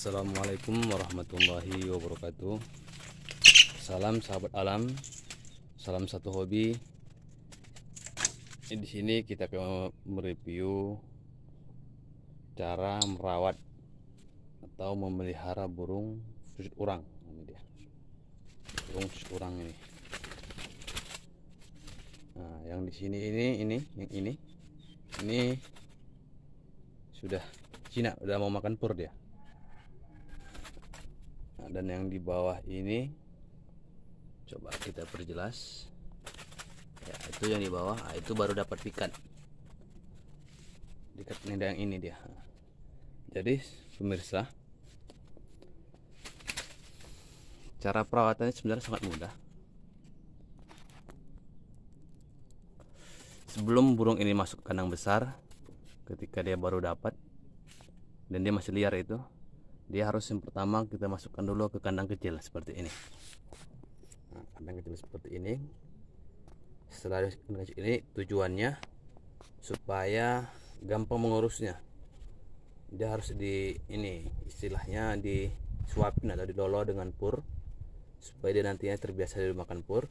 Assalamualaikum warahmatullahi wabarakatuh Salam sahabat alam Salam satu hobi Di sini kita akan mereview Cara merawat Atau memelihara burung susut urang ini dia. Burung susut urang ini Nah yang di sini ini ini yang ini ini sudah Cina udah mau makan pur dia dan yang di bawah ini coba kita perjelas ya itu yang di bawah nah, itu baru dapat ikan. dekat neda yang ini dia jadi pemirsa cara perawatannya sebenarnya sangat mudah sebelum burung ini masuk kandang besar ketika dia baru dapat dan dia masih liar itu dia harus yang pertama kita masukkan dulu ke kandang kecil seperti ini nah, kandang kecil seperti ini setelah kandang kecil ini tujuannya supaya gampang mengurusnya dia harus di ini istilahnya di suapin atau didolo dengan pur supaya dia nantinya terbiasa dari makan pur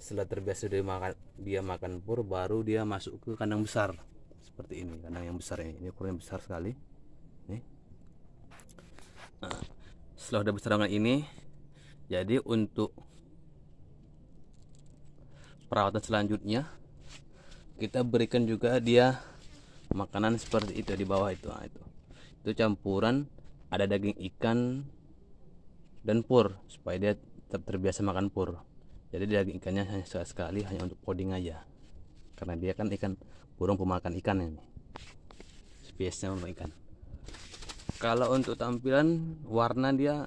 setelah terbiasa dari makan dia makan pur baru dia masuk ke kandang besar seperti ini kandang yang besar ini ini ukurannya besar sekali setelah udah besar ini jadi untuk perawatan selanjutnya kita berikan juga dia makanan seperti itu di bawah itu nah, itu itu campuran ada daging ikan dan pur supaya dia tetap terbiasa makan pur jadi daging ikannya hanya sekali, sekali hanya untuk coding aja karena dia kan ikan burung pemakan ikan ini spesiesnya untuk ikan kalau untuk tampilan warna dia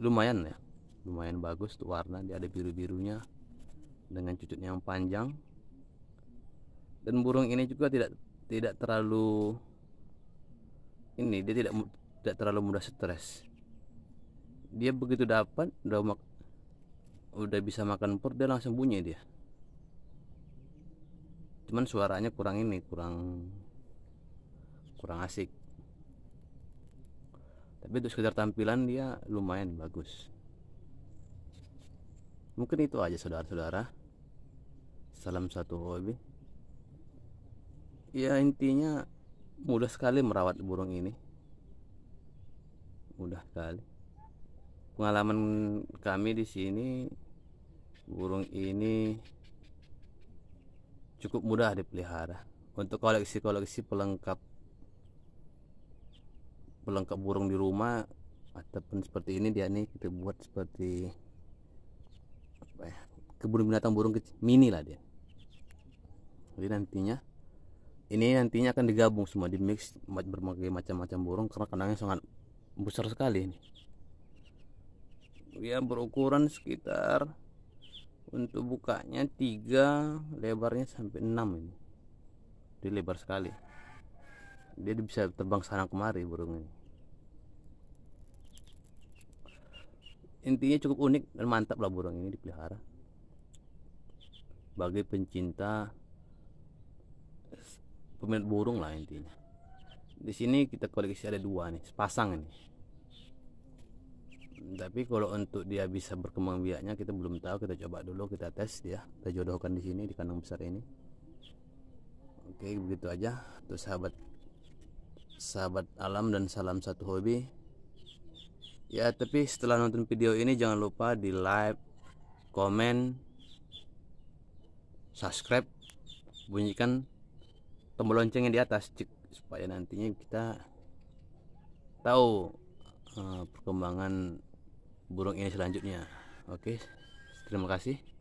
lumayan ya lumayan bagus tuh warna dia ada biru-birunya dengan cucutnya yang panjang dan burung ini juga tidak tidak terlalu ini dia tidak tidak terlalu mudah stres dia begitu dapat udah mak, udah bisa makan pur dia langsung bunyi dia cuman suaranya kurang ini kurang kurang asik tapi untuk sekedar tampilan dia lumayan bagus mungkin itu aja saudara-saudara salam satu hobi ya intinya mudah sekali merawat burung ini mudah sekali pengalaman kami di sini burung ini cukup mudah dipelihara untuk koleksi-koleksi pelengkap pelengkap burung di rumah ataupun seperti ini dia nih kita buat seperti apa ya, kebun binatang burung kecil mini lah dia jadi nantinya ini nantinya akan digabung semua di mix berbagai macam-macam burung karena kandangnya sangat besar sekali ini dia berukuran sekitar untuk bukanya 3 lebarnya sampai 6 ini jadi lebar sekali dia bisa terbang sana kemari burung ini intinya cukup unik dan mantap lah burung ini dipelihara bagi pencinta peminat burung lah intinya di sini kita koleksi ada dua nih sepasang ini tapi kalau untuk dia bisa berkembang biaknya kita belum tahu kita coba dulu kita tes dia kita jodohkan di sini di kandang besar ini oke begitu aja untuk sahabat sahabat alam dan salam satu hobi ya tapi setelah nonton video ini jangan lupa di like komen subscribe bunyikan tombol loncengnya di atas cik, supaya nantinya kita tahu uh, perkembangan burung ini selanjutnya oke terima kasih